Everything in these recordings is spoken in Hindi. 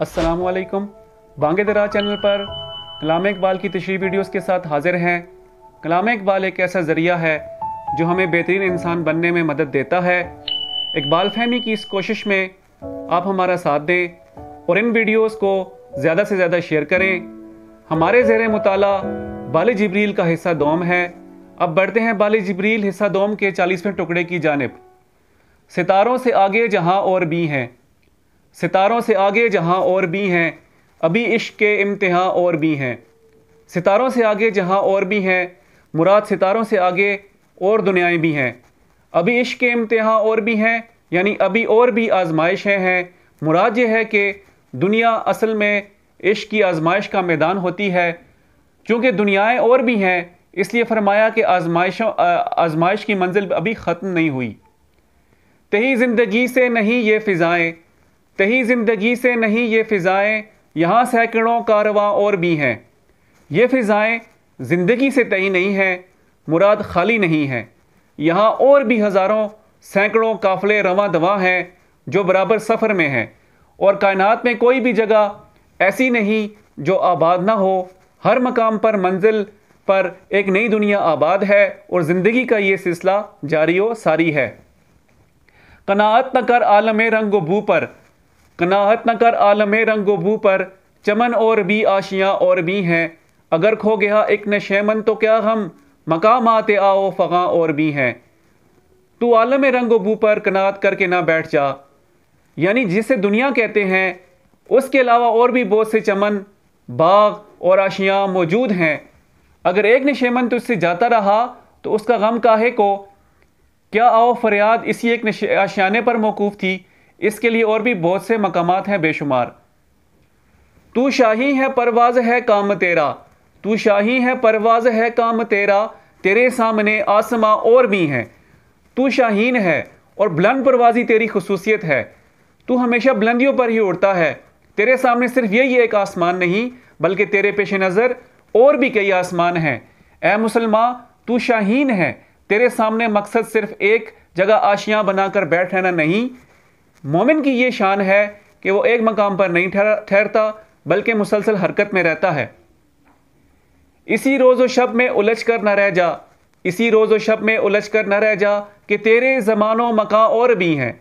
असलकम बांगे दरा चैनल पर कलाम इकबाल की तशरी वीडियोस के साथ हाजिर हैं कलाम इकबाल एक ऐसा ज़रिया है जो हमें बेहतरीन इंसान बनने में मदद देता है इकबाल फहमी की इस कोशिश में आप हमारा साथ दें और इन वीडियोस को ज़्यादा से ज़्यादा शेयर करें हमारे ज़ेर मुताल बाल जबरील का हिस्सा दोम है अब बढ़ते हैं बाल जबरील हिस्सा दोम के चालीसवें टुकड़े की जानब सितारों से आगे जहाँ और भी हैं सितारों से आगे जहाँ और भी हैं अभी इश्क के इम्तहा और भी हैं सितारों से आगे जहाँ और भी हैं मुराद सितारों से आगे और दुनियाएं भी हैं अभी इश्क के इम्तहा और भी हैं यानी अभी और भी आजमाइशें हैं मुराद ये है कि दुनिया असल में इश्क की आजमाइश का मैदान होती है चूँकि दुनियाएँ और भी हैं इसलिए फरमाया कि आजमाइशों आजमाइश की मंजिल अभी ख़त्म नहीं हुई तही ज़िंदगी से नहीं ये फ़िज़ाएँ तही ज़िंदगी से नहीं ये फ़िज़ाएँ यहाँ सैकड़ों कारवा और भी हैं ये फ़िज़ाएँ ज़िंदगी से तही नहीं हैं मुराद खाली नहीं है यहाँ और भी हज़ारों सैकड़ों काफ़ले रवा दवा हैं जो बराबर सफ़र में हैं और कायनात में कोई भी जगह ऐसी नहीं जो आबाद ना हो हर मकाम पर मंजिल पर एक नई दुनिया आबाद है और ज़िंदगी का ये सिलसिला जारी व सारी है कनात न कर आलम रंग बू पर कनाहत न कर आलम रंग बू पर चमन और भी आशियाँ और भी हैं अगर खो गया एक नशेमन तो क्या हम मकाम आते आओ फ़गा और भी हैं तू आलम रंग बू पर कनात करके ना बैठ जा यानी जिसे दुनिया कहते हैं उसके अलावा और भी बहुत से चमन बाग और आशियाँ मौजूद हैं अगर एक नशेमन तुझसे जाता रहा तो उसका गम काहे को क्या आओ फरियाद इसी एक आशियाने पर मौकूफ़ थी इसके लिए और भी बहुत से मकाम हैं बेशुमार तू शाही है परवाज है काम तेरा तू शाही है परवाज है काम तेरा तेरे सामने आसमां और भी हैं तू शाहीन है और बुलंद परवाजी तेरी खसूसियत है तू हमेशा बुलंदियों पर ही उड़ता है तेरे सामने सिर्फ यही एक आसमान नहीं बल्कि तेरे पेश नज़र और भी कई आसमान हैं ए मुसलमान तू शाहीन है तेरे सामने मकसद सिर्फ एक जगह आशियाँ बनाकर बैठ रहना नहीं मोमिन की ये शान है कि वो एक मकाम पर नहीं ठहरता बल्कि मुसलसल हरकत में रहता है इसी रोज़ व शब में उलझ कर न रह जा इसी रोज़ व शब में उलझ कर न रह जा कि तेरे ज़मानों मका और भी हैं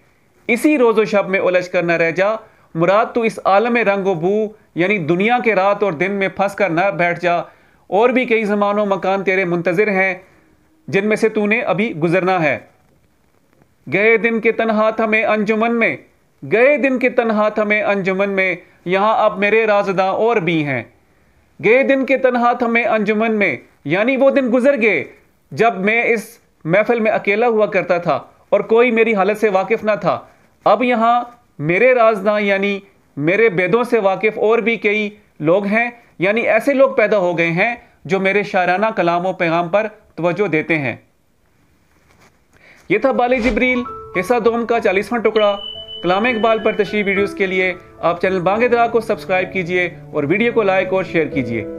इसी रोज़ व शब में उलझ कर न रह जा मुराद तो इस आलम रंग व बू यानी दुनिया के रात और दिन में फंस कर न बैठ जा और भी कई ज़मानों मकान तेरे मुंतज़र हैं जिनमें से तूने अभी गुजरना है गए दिन के तनहा था मैं अंजुमन में गए दिन के तनहा था मैं अंजुमन में यहाँ अब मेरे राजदा और भी हैं गए दिन के तनहा था मैं अंजुमन में यानी वो दिन गुजर गए जब मैं इस महफिल में अकेला हुआ करता था और कोई मेरी हालत से वाकिफ़ ना था अब यहाँ मेरे राजदा यानी मेरे बेदों से वाकिफ़ और भी कई लोग हैं यानी ऐसे लोग पैदा हो गए हैं जो मेरे शायराना कलाम व पैगाम पर तवज्जो देते हैं ये था बाली जिब्रील हिस्सा दोम का चालीसवां टुकड़ा कलाम इकबाल पर तशरी वीडियोस के लिए आप चैनल बांगे दरा को सब्सक्राइब कीजिए और वीडियो को लाइक और शेयर कीजिए